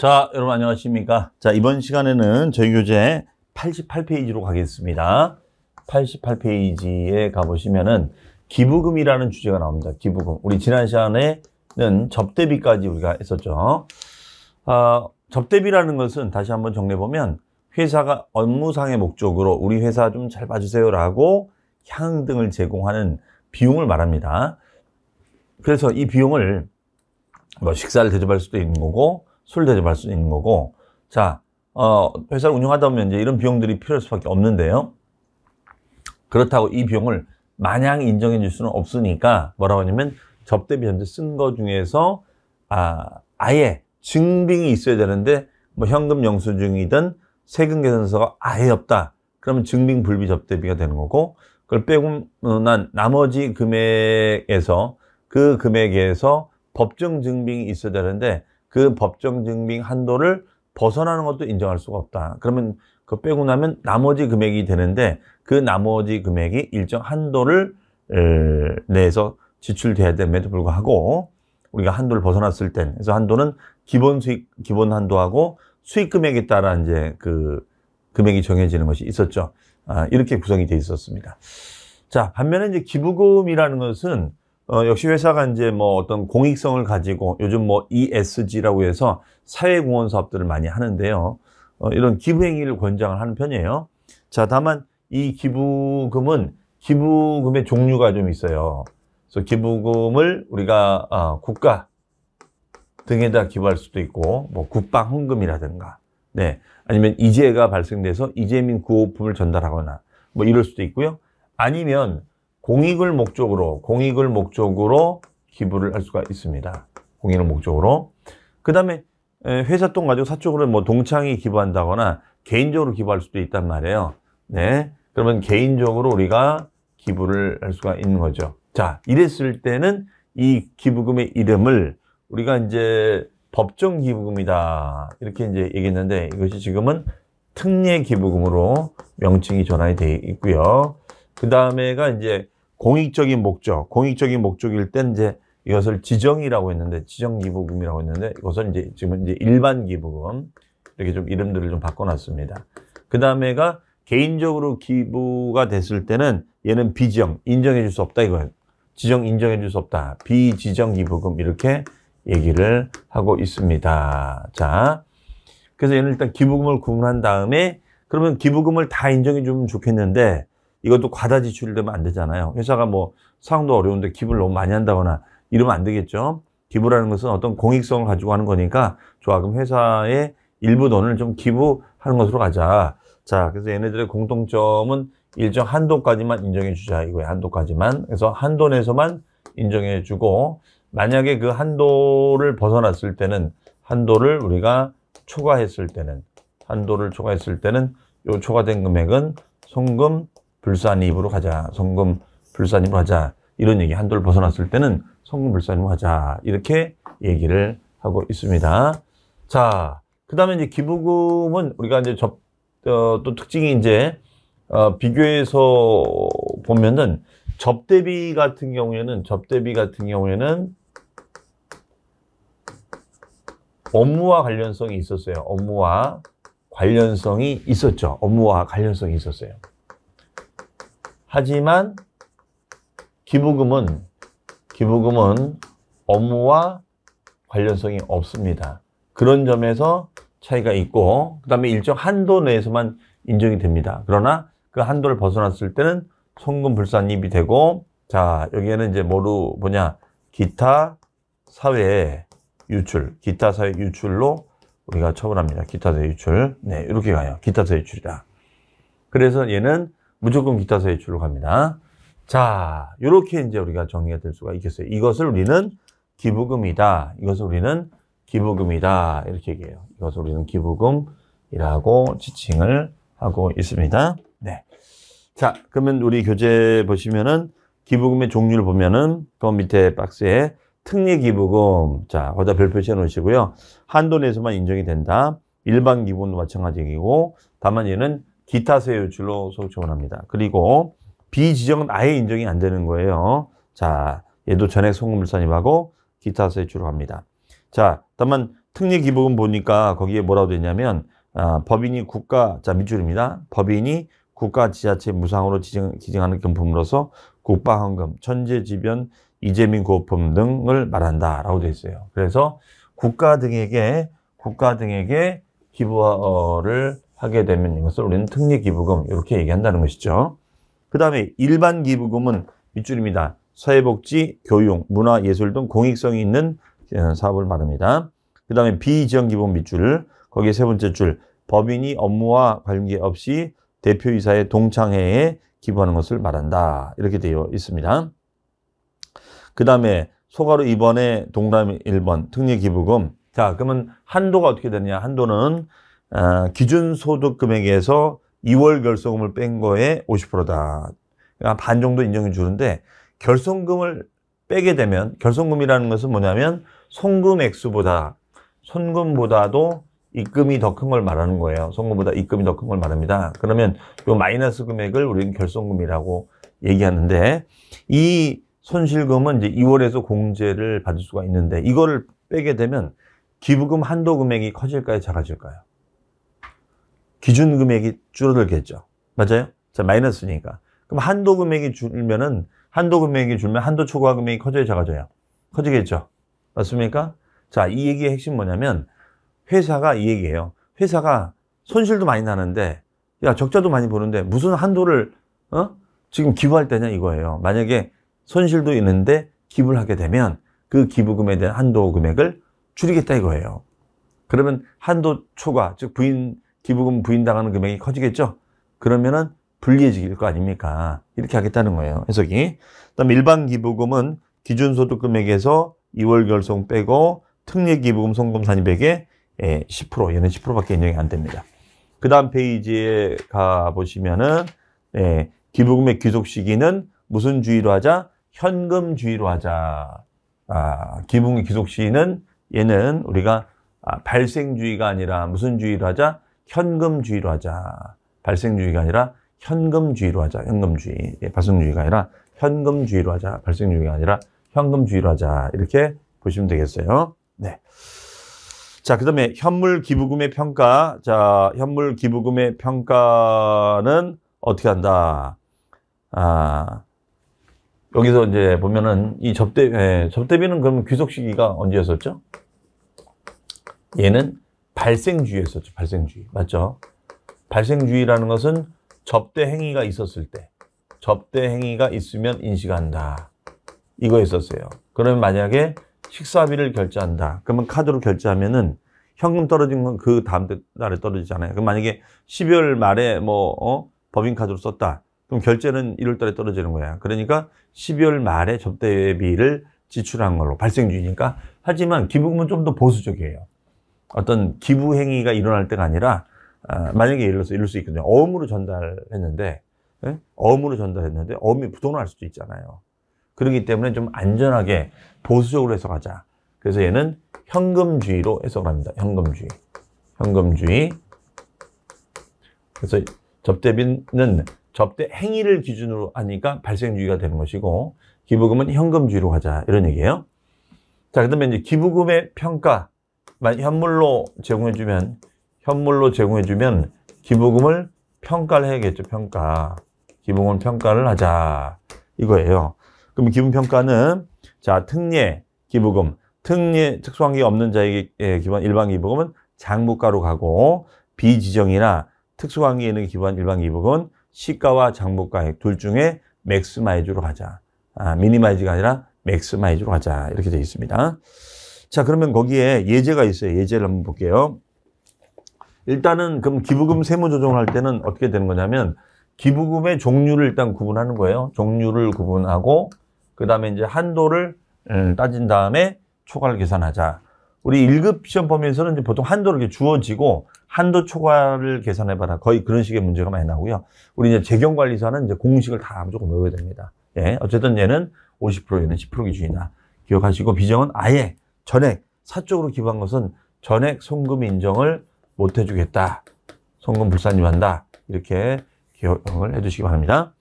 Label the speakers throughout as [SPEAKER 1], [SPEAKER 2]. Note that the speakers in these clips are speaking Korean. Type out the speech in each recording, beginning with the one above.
[SPEAKER 1] 자, 여러분 안녕하십니까? 자, 이번 시간에는 저희 교재 88페이지로 가겠습니다. 88페이지에 가보시면은 기부금이라는 주제가 나옵니다. 기부금. 우리 지난 시간에는 접대비까지 우리가 했었죠. 아, 접대비라는 것은 다시 한번 정리해보면 회사가 업무상의 목적으로 우리 회사 좀 잘 봐주세요라고 향 등을 제공하는 비용을 말합니다. 그래서 이 비용을 뭐 식사를 대접할 수도 있는 거고 술 대접할 수 있는 거고 자 어, 회사를 운영하다 보면 이제 이런 비용들이 필요할 수밖에 없는데요. 그렇다고 이 비용을 마냥 인정해 줄 수는 없으니까 뭐라고 하냐면 접대 비 현재 쓴 거 중에서 아, 아예 증빙이 있어야 되는데 뭐 현금 영수증이든 세금 계산서가 아예 없다. 그러면 증빙 불비 접대비가 되는 거고 그걸 빼고 난 나머지 금액에서 그 금액에서 법정 증빙이 있어야 되는데 그 법정 증빙 한도를 벗어나는 것도 인정할 수가 없다. 그러면 그거 빼고 나면 나머지 금액이 되는데 그 나머지 금액이 일정 한도를 내에서 지출돼야 됨에도 불구하고 우리가 한도를 벗어났을 땐 그래서 한도는 기본 수익 기본 한도하고 수익 금액에 따라 이제 그 금액이 정해지는 것이 있었죠. 아, 이렇게 구성이 돼 있었습니다. 자 반면에 이제 기부금이라는 것은 어, 역시 회사가 이제 뭐 어떤 공익성을 가지고 요즘 뭐 ESG라고 해서 사회공헌 사업들을 많이 하는데요. 어, 이런 기부행위를 권장을 하는 편이에요. 자, 다만 이 기부금은 기부금의 종류가 좀 있어요. 그래서 기부금을 우리가 어, 국가 등에다 기부할 수도 있고 뭐 국방 헌금이라든가 네 아니면 이재가 발생돼서 이재민 구호품을 전달하거나 뭐 이럴 수도 있고요. 아니면 공익을 목적으로 공익을 목적으로 기부를 할 수가 있습니다. 공익을 목적으로. 그 다음에 회사 돈 가지고 사적으로 뭐 동창이 기부한다거나 개인적으로 기부할 수도 있단 말이에요. 네. 그러면 개인적으로 우리가 기부를 할 수가 있는 거죠. 자, 이랬을 때는 이 기부금의 이름을 우리가 이제 법정 기부금이다. 이렇게 이제 얘기했는데 이것이 지금은 특례 기부금으로 명칭이 전환이 되어 있고요. 그 다음에가 이제 공익적인 목적, 공익적인 목적일 땐 이제 이것을 지정이라고 했는데 지정 기부금이라고 했는데 이것은 이제 지금 이제 일반 기부금 이렇게 좀 이름들을 좀 바꿔놨습니다. 그 다음에가 개인적으로 기부가 됐을 때는 얘는 비정 인정해 줄 수 없다 이거예요. 지정 인정해 줄 수 없다. 비지정 기부금 이렇게 얘기를 하고 있습니다. 자, 그래서 얘는 일단 기부금을 구분한 다음에 그러면 기부금을 다 인정해 주면 좋겠는데 이것도 과다 지출되면 안 되잖아요. 회사가 뭐 상황도 어려운데 기부를 너무 많이 한다거나 이러면 안 되겠죠. 기부라는 것은 어떤 공익성을 가지고 하는 거니까 좋아 그럼 회사의 일부 돈을 좀 기부하는 것으로 가자. 자 그래서 얘네들의 공통점은 일정 한도까지만 인정해 주자 이거예요. 한도까지만. 그래서 한도 내에서만 인정해 주고 만약에 그 한도를 벗어났을 때는 한도를 우리가 초과했을 때는 한도를 초과했을 때는 요 초과된 금액은 송금 불산입으로 가자. 성금 불산입으로 가자 이런 얘기 한돌 벗어났을 때는 성금 불산입으로 가자 이렇게 얘기를 하고 있습니다. 자, 그 다음에 이제 기부금은 우리가 이제 접, 어, 또 특징이 이제, 어, 비교해서 보면은 접대비 같은 경우에는, 접대비 같은 경우에는 업무와 관련성이 있었어요. 업무와 관련성이 있었죠. 업무와 관련성이 있었어요. 하지만 기부금은 기부금은 업무와 관련성이 없습니다. 그런 점에서 차이가 있고 그 다음에 일정 한도 내에서만 인정이 됩니다. 그러나 그 한도를 벗어났을 때는 송금 불산입이 되고 자 여기에는 이제 뭐로 뭐냐 기타 사회 유출 기타 사회 유출로 우리가 처분합니다. 기타 사회 유출 네 이렇게 가요. 기타 사회 유출이다. 그래서 얘는 무조건 기타사 예출로 갑니다. 자, 이렇게 이제 우리가 정리가 될 수가 있겠어요. 이것을 우리는 기부금이다. 이것을 우리는 기부금이다. 이렇게 얘기해요. 이것을 우리는 기부금이라고 지칭을 하고 있습니다. 네. 자, 그러면 우리 교재 보시면은 기부금의 종류를 보면은 그 밑에 박스에 특례 기부금 자 거기다 별 표시해 놓으시고요 한도 내에서만 인정이 된다 일반 기부금도 마찬가지이고 다만 얘는 기타 세율줄로 소득청을 합니다. 그리고 비 지정은 아예 인정이 안 되는 거예요. 자, 얘도 전액 송금물산입하고 기타 세율줄로 합니다. 자, 다만 특례 기부금 보니까 거기에 뭐라고 되 있냐면 아, 법인이 국가, 자 밑줄입니다. 법인이 국가 지자체 무상으로 지정, 기증하는 경품으로서 국방헌금, 천재지변, 이재민 구호품 등을 말한다라고 되어 있어요. 그래서 국가 등에게 국가 등에게 기부를 하게 되면 이것을 우리는 특례 기부금 이렇게 얘기한다는 것이죠. 그 다음에 일반 기부금은 밑줄입니다. 사회복지, 교육, 문화, 예술 등 공익성이 있는 어, 사업을 말합니다. 그 다음에 비지원 기금 밑줄, 거기에 세 번째 줄, 법인이 업무와 관계없이 대표이사의 동창회에 기부하는 것을 말한다. 이렇게 되어 있습니다. 그 다음에 소가로 이번에동남라미 1번 특례 기부금. 자, 그러면 한도가 어떻게 되느냐. 한도는 아, 기준 소득 금액에서 2월 결손금을 뺀 거에 50%다. 그러니까 반 정도 인정해 주는데 결손금을 빼게 되면 결손금이라는 것은 뭐냐면 송금 액수보다 손금보다도 입금이 더 큰 걸 말하는 거예요. 송금보다 입금이 더 큰 걸 말합니다. 그러면 이 마이너스 금액을 우리는 결손금이라고 얘기하는데 이 손실금은 이제 2월에서 공제를 받을 수가 있는데 이거를 빼게 되면 기부금 한도 금액이 커질까요? 작아질까요? 기준 금액이 줄어들겠죠. 맞아요? 자, 마이너스니까. 그럼 한도 금액이 줄면은 한도 금액이 줄면 한도 초과 금액이 커져요, 작아져요? 커지겠죠. 맞습니까? 자, 이 얘기의 핵심 뭐냐면 회사가 이 얘기예요. 회사가 손실도 많이 나는데 야, 적자도 많이 보는데 무슨 한도를 어? 지금 기부할 때냐 이거예요. 만약에 손실도 있는데 기부를 하게 되면 그 기부금에 대한 한도 금액을 줄이겠다 이거예요. 그러면 한도 초과, 즉 부인 기부금 부인당하는 금액이 커지겠죠? 그러면은 불리해질 거 아닙니까? 이렇게 하겠다는 거예요. 해석이. 그다음에 일반 기부금은 기준 소득 금액에서 2월 결손 빼고 특례 기부금 송금 산입액에10% 예, 얘는 10%밖에 인정이 안 됩니다. 그다음 페이지에 가 보시면은 예, 기부금의 귀속 시기는 무슨 주의로 하자? 현금 주의로 하자. 아, 기부금의 귀속 시기는 얘는 우리가 아, 발생 주의가 아니라 무슨 주의로 하자? 현금주의로 하자. 발생주의가 아니라 현금주의로 하자. 현금주의. 예, 발생주의가 아니라 현금주의로 하자. 발생주의가 아니라 현금주의로 하자. 이렇게 보시면 되겠어요. 네. 자, 그 다음에 현물 기부금의 평가. 자, 현물 기부금의 평가는 어떻게 한다? 아, 여기서 이제 보면은 이 접대, 예, 접대비는 그럼 귀속 시기가 언제였었죠? 얘는 발생주의 였었죠 발생주의. 맞죠? 발생주의라는 것은 접대 행위가 있었을 때 접대 행위가 있으면 인식한다. 이거 있었어요. 그러면 만약에 식사비를 결제한다. 그러면 카드로 결제하면은 현금 떨어진 건 그 다음 날에 떨어지잖아요. 그럼 만약에 12월 말에 뭐 어? 법인카드로 썼다. 그럼 결제는 1월 달에 떨어지는 거야. 그러니까 12월 말에 접대비를 지출한 걸로 발생주의니까. 하지만 기부금은 좀 더 보수적이에요. 어떤 기부 행위가 일어날 때가 아니라 아, 만약에 예를 들어서 이럴 수 있거든요. 어음으로 전달했는데 예? 어음으로 전달했는데 어음이 부도날 수도 있잖아요. 그렇기 때문에 좀 안전하게 보수적으로 해석하자. 그래서 얘는 현금주의로 해석을 합니다. 현금주의. 현금주의. 그래서 접대비는 접대 행위를 기준으로 하니까 발생주의가 되는 것이고 기부금은 현금주의로 하자 이런 얘기예요. 자, 그다음에 이제 기부금의 평가 현물로 제공해주면 현물로 제공해주면 기부금을 평가를 해야겠죠. 평가. 기부금 평가를 하자 이거예요. 그럼 기부 평가는 자 특례 기부금 특례 특수한 게 없는 자에게 예, 기반 일반 기부금은 장부가로 가고 비지정이나 특수한 게 있는 기반 일반 기부금은 시가와 장부가액 둘 중에 맥스마이즈로 가자. 아, 미니마이즈가 아니라 맥스마이즈로 가자 이렇게 되어 있습니다. 자, 그러면 거기에 예제가 있어요. 예제를 한번 볼게요. 일단은 그럼 기부금 세무 조정을 할 때는 어떻게 되는 거냐면 기부금의 종류를 일단 구분하는 거예요. 종류를 구분하고 그다음에 이제 한도를 따진 다음에 초과를 계산하자. 우리 1급 시험 범위에서는 이제 보통 한도를 이렇게 주어지고 한도 초과를 계산해 봐라. 거의 그런 식의 문제가 많이 나오고요. 우리 이제 재경 관리사는 이제 공식을 다 무조건 외워야 됩니다. 예. 어쨌든 얘는 50% 얘는 10% 기준이다. 기억하시고 비정은 아예 전액 사적으로 기부한 것은 전액 송금 인정을 못 해주겠다. 송금 불사님 한다. 이렇게 기억을 해주시기 바랍니다.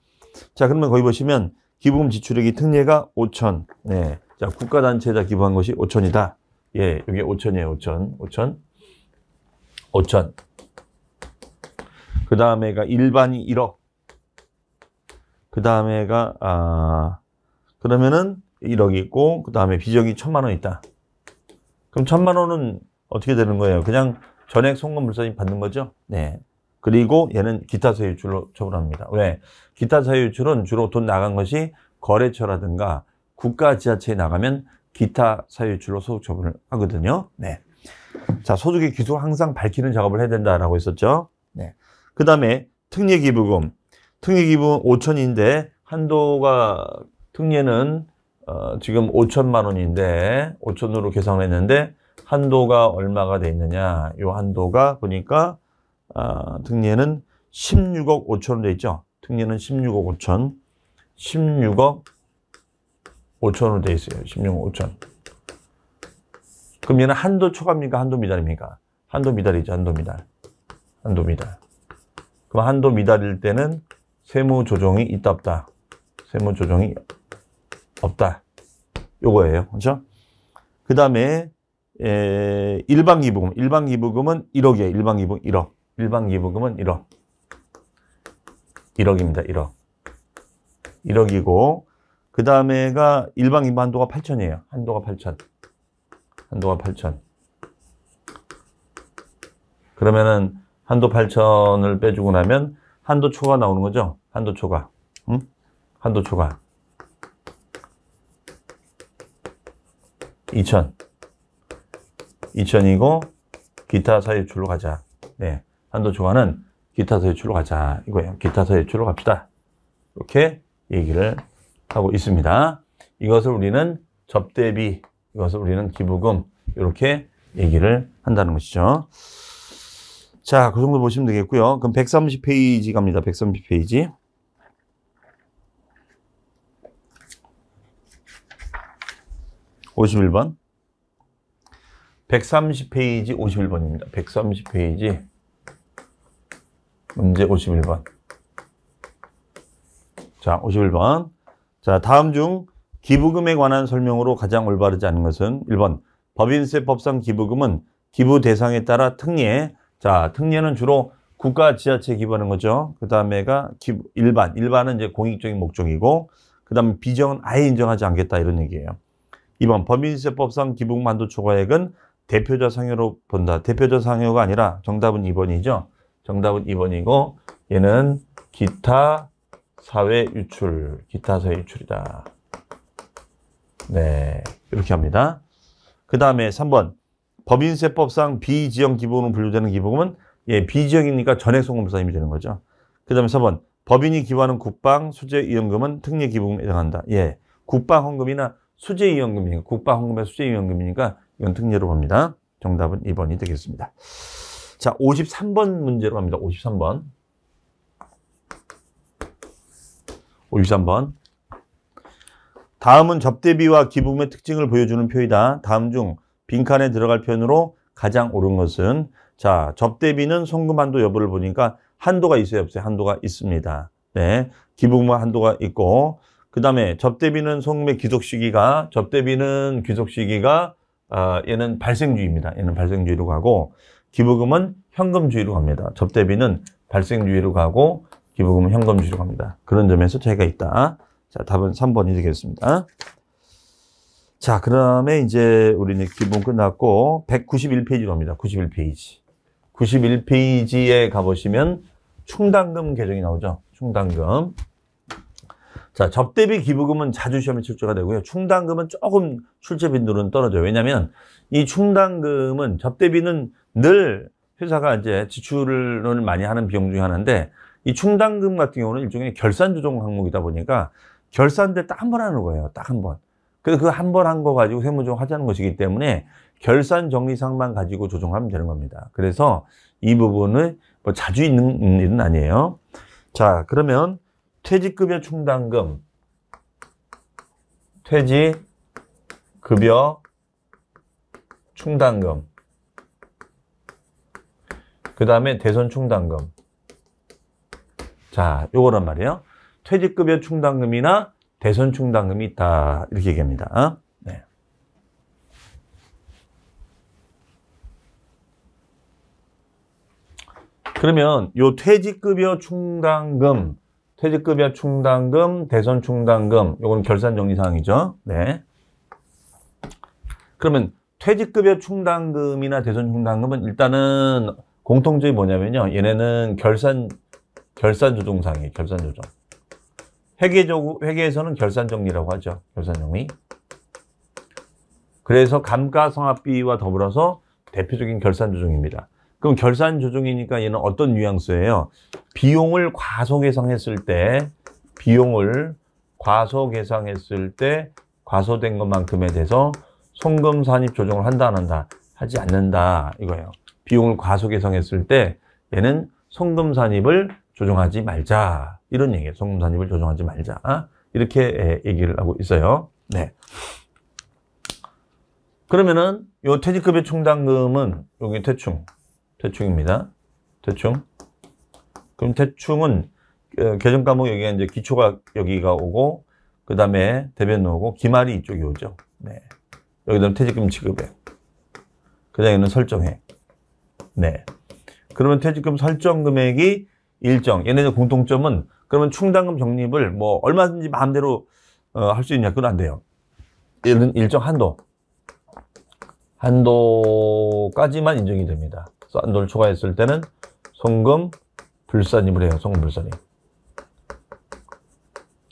[SPEAKER 1] 자, 그러면 거기 보시면 기부금 지출액이 특례가 5천. 네. 자, 국가단체에다 기부한 것이 5천이다. 예, 이게 5천이에요. 5천. 5천. 5천. 그 다음에가 일반이 1억. 그 다음에가, 아, 그러면은 1억 있고, 그 다음에 비정이 천만 원 있다. 그럼 천만 원은 어떻게 되는 거예요? 그냥 전액 송금 불산이 받는 거죠? 네. 그리고 얘는 기타 사유출로 처분합니다. 왜? 기타 사유출은 주로 돈 나간 것이 거래처라든가 국가 지자체에 나가면 기타 사유출로 소득 처분을 하거든요. 네. 자, 소득의 기술 항상 밝히는 작업을 해야 된다라고 했었죠. 네. 그 다음에 특례 기부금. 특례 기부금 5천인데 한도가 특례는 어, 지금 5천만 원인데 5천으로 계산을 했는데 한도가 얼마가 돼 있느냐 이 한도가 보니까 어, 등리는 16억 5천으로 돼 있죠 등리는 16억 5천 16억 5천으로 돼 있어요 16억 5천 그럼 얘는 한도 초과입니까 한도 미달입니까 한도 미달이죠 한도 미달 한도 미달 그럼 한도 미달일 때는 세무 조정이 있다 없다 세무 조정이 없다. 요거예요. 그죠그 다음에 일방기부금. 일방기부금은 1억이에요. 일방기부금 1억. 일방기부금은 1억. 1억입니다. 1억. 1억이고 그 다음에가 일방기부 한도가 8천이에요. 한도가 8천. 한도가 8천. 그러면은 한도 8천을 빼주고 나면 한도 초과 나오는 거죠. 한도 초과. 응? 한도 초과. 2000. 2000이고 기타 사유출로 가자. 네. 한도 조화는 기타 사유출로 가자. 이거예요. 기타 사유출로 갑시다. 이렇게 얘기를 하고 있습니다. 이것을 우리는 접대비, 이것을 우리는 기부금 이렇게 얘기를 한다는 것이죠. 자, 그 정도 보시면 되겠고요. 그럼 130페이지 갑니다. 130페이지. 51번. 130페이지 51번입니다. 130페이지 문제 51번. 자, 51번. 자, 다음 중 기부금에 관한 설명으로 가장 올바르지 않은 것은 1번 법인세 법상 기부금은 기부 대상에 따라 특례 자, 특례는 주로 국가 지자체 기부하는 거죠. 그 다음에가 일반. 일반은 이제 공익적인 목적이고, 그 다음에 비정은 아예 인정하지 않겠다 이런 얘기예요. 2번 법인세법상 기부만도 금 초과액은 대표자 상여로 본다. 대표자 상여가 아니라 정답은 2번이죠. 정답은 2번이고 얘는 기타 사회 유출, 기타 사회 유출이다. 네, 이렇게 합니다. 그 다음에 3번 법인세법상 비지역 기부금로 분류되는 기부금은 예, 비지역이니까 전액송금사임이 되는 거죠. 그 다음에 4번 법인이 기부하는 국방, 수재, 이용금은 특례 기부금에 해당한다. 예, 국방 헌금이나 수제위험금이니까국방헌금의수제위험금이니까 연특례로 봅니다. 정답은 2번이 되겠습니다. 자, 53번 문제로 갑니다. 53번. 53번. 다음은 접대비와 기부금의 특징을 보여주는 표이다. 다음 중 빈칸에 들어갈 표현으로 가장 옳은 것은 자, 접대비는 송금 한도 여부를 보니까 한도가 있어요, 없어요? 한도가 있습니다. 네. 기부금 한도가 있고 그 다음에 접대비는 소매의 귀속 시기가 접대비는 귀속 시기가 어, 얘는 발생주의입니다. 얘는 발생주의로 가고 기부금은 현금주의로 갑니다. 접대비는 발생주의로 가고 기부금은 현금주의로 갑니다. 그런 점에서 차이가 있다. 자, 답은 3번이 되겠습니다. 자, 그 다음에 이제 우리는 기본 끝났고 191페이지로 합니다. 91페이지. 91페이지에 가보시면 충당금 계정이 나오죠. 충당금. 자, 접대비 기부금은 자주 시험에 출제가 되고요. 충당금은 조금 출제 빈도는 떨어져요. 왜냐면 이 충당금은 접대비는 늘 회사가 이제 지출을 많이 하는 비용 중에 하나인데 이 충당금 같은 경우는 일종의 결산 조정 항목이다 보니까 결산때 딱 한 번 하는 거예요. 딱 한 번. 그래서 그 한 번 한 거 가지고 세무조정 하자는 것이기 때문에 결산 정리상만 가지고 조정하면 되는 겁니다. 그래서 이부분을뭐 자주 있는 일은 아니에요. 자, 그러면 퇴직급여 충당금, 퇴직급여 충당금, 그 다음에 대선 충당금. 자, 요거란 말이에요. 퇴직급여 충당금이나 대선 충당금이 있다. 이렇게 얘기합니다. 어? 네. 그러면 요 퇴직급여 충당금 퇴직급여 충당금, 대선 충당금, 요건 결산 정리사항이죠. 네. 그러면 퇴직급여 충당금이나 대선 충당금은 일단은 공통점이 뭐냐면요. 얘네는 결산, 결산 조정상이에요. 결산 조정. 회계적, 회계에서는 결산 정리라고 하죠. 결산 정리. 그래서 감가상각비와 더불어서 대표적인 결산 조정입니다. 그럼 결산 조정이니까 얘는 어떤 뉘앙스예요? 비용을 과소계상했을 때 비용을 과소계상했을 때 과소된 것만큼에 대해서 송금 산입 조정을 한다 안 한다 하지 않는다 이거예요. 비용을 과소계상했을 때 얘는 송금 산입을 조정하지 말자 이런 얘기예요. 송금 산입을 조정하지 말자 이렇게 얘기를 하고 있어요. 네. 그러면은 요 퇴직급여 충당금은 여기 대충 대충입니다. 대충. 그럼 대충은 어, 개정 과목 여기에 이제 기초가 여기가 오고 그 다음에 대변 오고 기말이 이쪽이 오죠. 네. 여기다 퇴직금 지급액. 그 다음에는 설정액. 네. 그러면 퇴직금 설정 금액이 일정. 얘네들 공통점은 그러면 충당금 적립을 뭐 얼마든지 마음대로 어, 할수 있냐? 그건 안 돼요. 얘 일정 한도. 한도까지만 인정이 됩니다. 싼돌 초과했을 때는 송금 불산입을 해요. 송금 불산입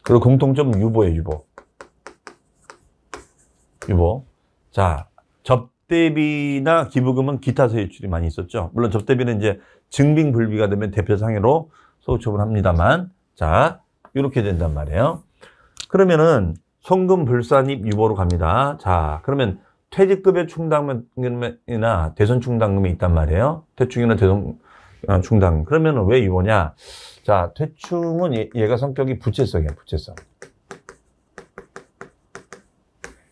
[SPEAKER 1] 그리고 공통점 유보예요. 유보. 유보. 자, 접대비나 기부금은 기타 세출이 많이 있었죠. 물론 접대비는 이제 증빙불비가 되면 대표상해로 소급처분 합니다만 자, 이렇게 된단 말이에요. 그러면은 송금 불산입 유보로 갑니다. 자, 그러면 퇴직급여 충당금이나 대선 충당금이 있단 말이에요. 퇴충이나 대선 어, 충당. 그러면 왜 이거냐? 자, 퇴충은 얘, 가 성격이 부채성이야, 부채성.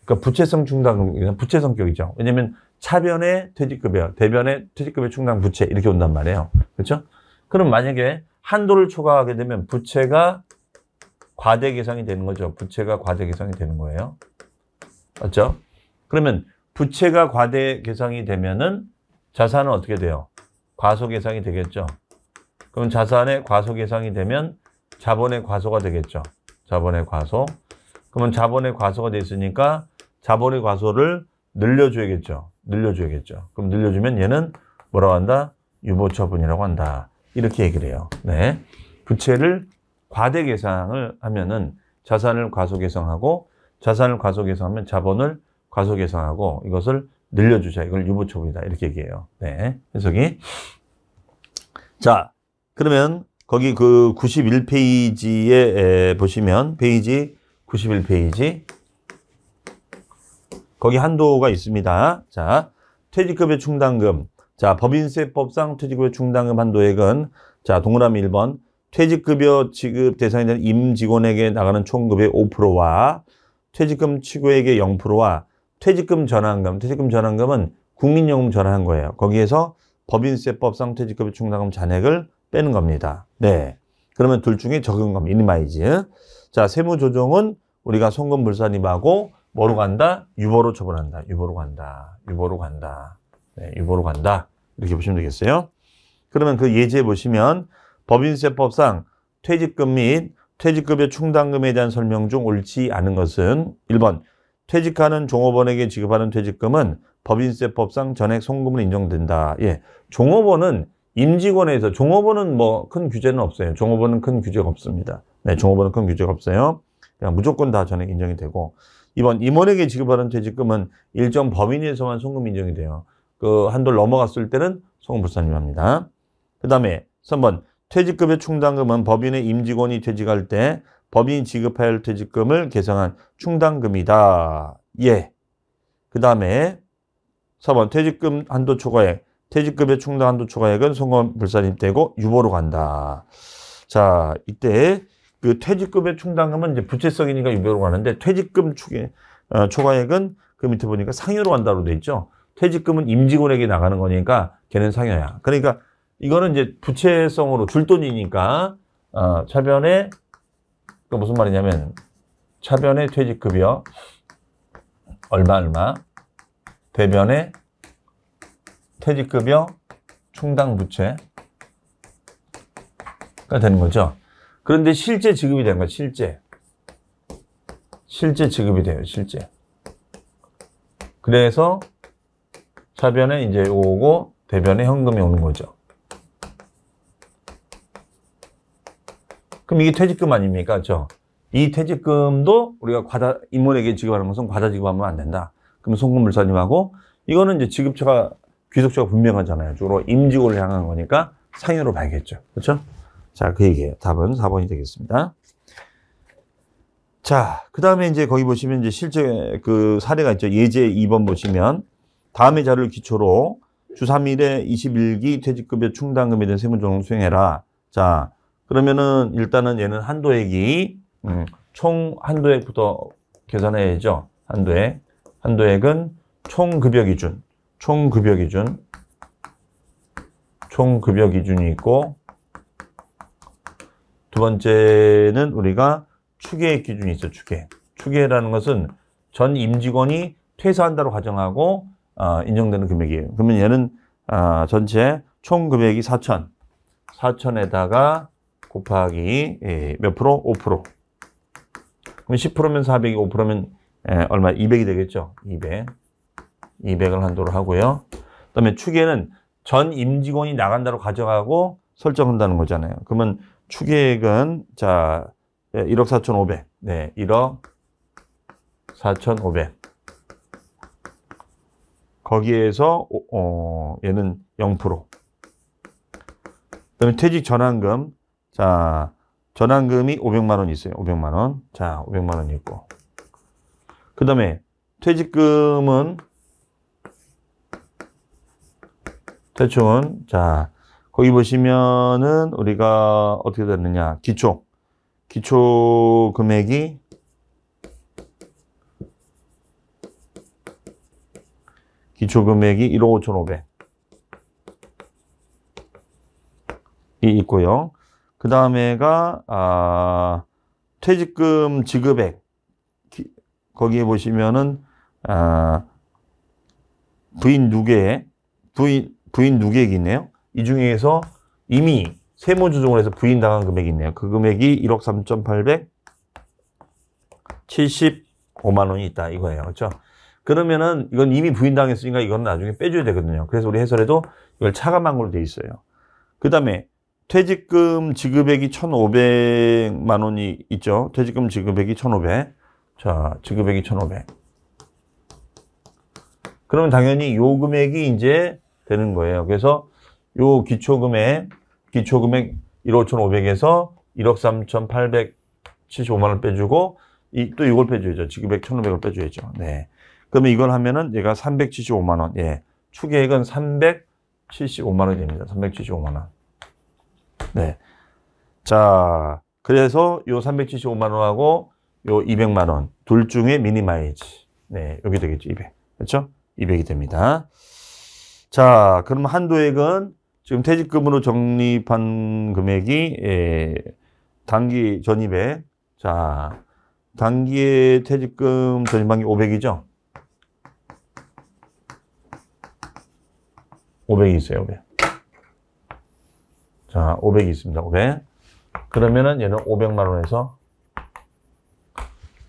[SPEAKER 1] 그러니까 부채성 충당금, 부채 성격이죠. 왜냐면 차변에 퇴직급여, 대변에 퇴직급여 충당 부채 이렇게 온단 말이에요. 그렇죠? 그럼 만약에 한도를 초과하게 되면 부채가 과대 계상이 되는 거죠. 부채가 과대 계상이 되는 거예요. 맞죠? 그러면 부채가 과대 계상이 되면은 자산은 어떻게 돼요? 과소 계상이 되겠죠. 그럼 자산의 과소 계상이 되면 자본의 과소가 되겠죠. 자본의 과소. 그러면 자본의 과소가 돼 있으니까 자본의 과소를 늘려줘야겠죠. 늘려줘야겠죠. 그럼 늘려주면 얘는 뭐라고 한다? 유보처분이라고 한다. 이렇게 얘기를 해요. 네. 부채를 과대 계상을 하면은 자산을 과소 계상하고 자산을 과소 계상하면 자본을 과소 계산하고 이것을 늘려주자. 이걸 유보처분이다 이렇게 얘기해요. 네. 해석이. 자, 그러면 거기 그 91페이지에 보시면 페이지 91페이지 거기 한도가 있습니다. 자, 퇴직급여 충당금. 자, 법인세법상 퇴직급여 충당금 한도액은 자, 동그라미 1번 퇴직급여 지급 대상이 된 임직원에게 나가는 총급의 5%와 퇴직금 치고액의 0%와 퇴직금 전환금, 퇴직금 전환금은 국민연금 전환한 거예요. 거기에서 법인세법상 퇴직급여 충당금 잔액을 빼는 겁니다. 네. 그러면 둘 중에 적용금, 이니마이즈. 자, 세무조정은 우리가 송금 불산입하고 뭐로 간다? 유보로 처분한다. 유보로 간다. 유보로 간다. 네, 유보로 간다. 이렇게 보시면 되겠어요. 그러면 그 예제에 보시면 법인세법상 퇴직금 및 퇴직급여 충당금에 대한 설명 중 옳지 않은 것은 1번 퇴직하는 종업원에게 지급하는 퇴직금은 법인세법상 전액 송금으로 인정된다. 예. 종업원은 임직원에서 종업원은 뭐 큰 규제는 없어요. 종업원은 큰 규제가 없습니다. 네, 종업원은 큰 규제가 없어요. 그냥 무조건 다 전액 인정이 되고 이번 임원에게 지급하는 퇴직금은 일정 범위에서만 송금 인정이 돼요. 그 한도를 넘어갔을 때는 송금 불사님합니다. 그 다음에 3번 퇴직급여 충당금은 법인의 임직원이 퇴직할 때 법인 지급할 퇴직금을 계정한 충당금이다. 예. 그 다음에 4번 퇴직금 한도 초과액. 퇴직급의 충당 한도 초과액은 송금 불사임되고 유보로 간다. 자, 이때 그 퇴직급의 충당금은 이제 부채성이니까 유보로 가는데 퇴직금 초계, 어, 초과액은 그 밑에 보니까 상여로 간다로 돼 있죠. 퇴직금은 임직원에게 나가는 거니까 걔는 상여야. 그러니까 이거는 이제 부채성으로 줄 돈이니까 어, 차변에 그 무슨 말이냐면 차변의 퇴직급여 얼마 얼마 대변의 퇴직급여 충당부채가 되는 거죠. 그런데 실제 지급이 되는 거예요. 실제. 실제 지급이 돼요. 실제. 그래서 차변에 이제 오고 대변에 현금이 오는 거죠. 그럼 이게 퇴직금 아닙니까? 그렇죠? 이 퇴직금도 우리가 과다 임원에게 지급하는 것은 과다 지급하면 안 된다. 그럼 송금물사님하고 이거는 이제 지급처가 귀속처가 분명하잖아요. 주로 임직원을 향한 거니까 상여로 봐야겠죠. 그렇죠? 자, 그 얘기예요. 답은 4번이 되겠습니다. 자, 그 다음에 이제 거기 보시면 이제 실제 그 사례가 있죠. 예제 2번 보시면 다음의 자료를 기초로 주 3일에 21기 퇴직급여 충당금에 대한 세무 적용 수행해라. 자, 그러면은 일단은 얘는 한도액이 음, 총 한도액부터 계산해야죠. 한도액. 한도액은 총 급여 기준. 총 급여 기준. 총 급여 기준이 있고 두 번째는 우리가 추계액 기준이 있어요. 추계. 추계라는 것은 전 임직원이 퇴사한다로 가정하고 어, 인정되는 금액이에요. 그러면 얘는 어, 전체 총 금액이 4천. 4천에다가 곱하기 예, 몇 프로? 5%. 그럼 10%면 400이 5%면 얼마? 200이 되겠죠. 200. 200을 한도로 하고요. 그다음에 추계는전 임직원이 나간다로 가져가고 설정한다는 거잖아요. 그러면 추계액은 자 1억 예, 4,500. 네, 1억 4,500. 거기에서 어, 얘는 0%. 그다음에 퇴직 전환금 자, 전환금이 500만 원 있어요. 500만 원. 자, 500만 원 있고. 그 다음에 퇴직금은 대충은 자 거기 보시면은 우리가 어떻게 됐느냐 기초 기초 금액이 기초 금액이 1억 5,500이 있고요. 그 다음에가 아, 퇴직금 지급액 기, 거기에 보시면은 아, 부인 누계 부인 부인 누계액이네요. 이 중에서 이미 세무 조정을 해서 부인 당한 금액이 있네요. 그 금액이 1억 3,800 75만 원이 있다 이거예요. 그렇죠? 그러면은 이건 이미 부인당했으니까 이건 나중에 빼줘야 되거든요. 그래서 우리 해설에도 이걸 차감한 걸로 돼 있어요. 그 다음에 퇴직금 지급액이 1,500만 원이 있죠. 퇴직금 지급액이 1,500. 자, 지급액이 1,500. 그러면 당연히 요 금액이 이제 되는 거예요. 그래서 요 기초금액, 기초금액 1억 5,500에서 1억 3,875만 원 빼주고 이, 또 이걸 빼줘야죠. 지급액 1,500을 빼줘야죠. 네. 그러면 이걸 하면은 얘가 375만 원. 예. 추계액은 375만 원입니다. 375만 원. 네. 자, 그래서 요 375만 원하고 요 200만 원 둘 중에 미니마이즈 네, 여기 되겠죠. 200. 그렇죠? 200이 됩니다. 자, 그럼 한도액은 지금 퇴직금으로 적립한 금액이 예, 단기 전입에 자, 단기의 퇴직금 전입한 게 500이죠? 500이 있어요, 500. 자, 500이 있습니다. 500. 그러면은 얘는 500만 원에서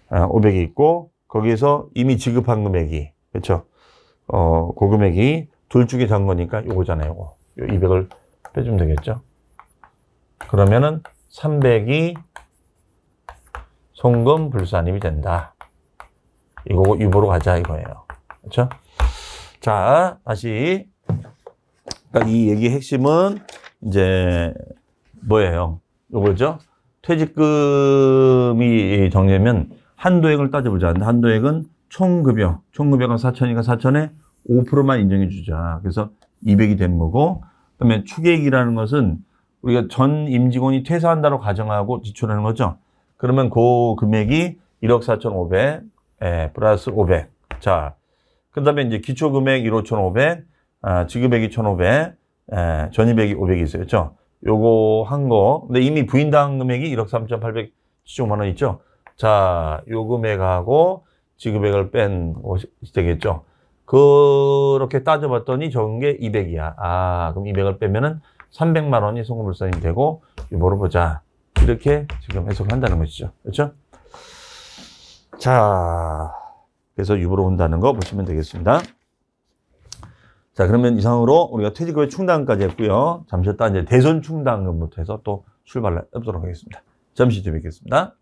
[SPEAKER 1] 500이 아, 있고 거기에서 이미 지급한 금액이 그렇죠? 어, 그 금액이 둘 중에 잔 거니까 요거잖아요. 요거. 요 200을 빼주면 되겠죠? 그러면은 300이 송금 불사님이 된다. 이거 유보로 가자 이거예요. 그렇죠? 자, 다시 그러니까 이 얘기 핵심은 이제 뭐예요? 이거죠 퇴직금이 정리되면 한도액을 따져보자 한도액은 총급여, 총급여가 4천이니까 4천에 5%만 인정해 주자. 그래서 200이 되는 거고 그다음에 추계액이라는 것은 우리가 전 임직원이 퇴사한다고 가정하고 지출하는 거죠. 그러면 그 금액이 1억 4,500, 예, 플러스 500. 자, 그 다음에 이제 기초금액 1억 5천 5백 아, 지급액이 천5백 예, 전입액이 500이 있어요. 그죠 요거 한 거. 근데 이미 부인당 금액이 1억 3,875만 원 있죠? 자, 요 금액하고 지급액을 뺀 것이 되겠죠? 그렇게 따져봤더니 적은 게 200이야. 아, 그럼 200을 빼면은 300만 원이 송금불산이 되고 유보를 보자. 이렇게 지금 해석한다는 것이죠. 그렇죠? 자, 그래서 유보로 온다는 거 보시면 되겠습니다. 자, 그러면 이상으로 우리가 퇴직 후에 충당까지 했고요. 잠시 후다 이제 대선 충당금부터 해서 또 출발해 보도록 하겠습니다. 잠시 뒤에 뵙겠습니다.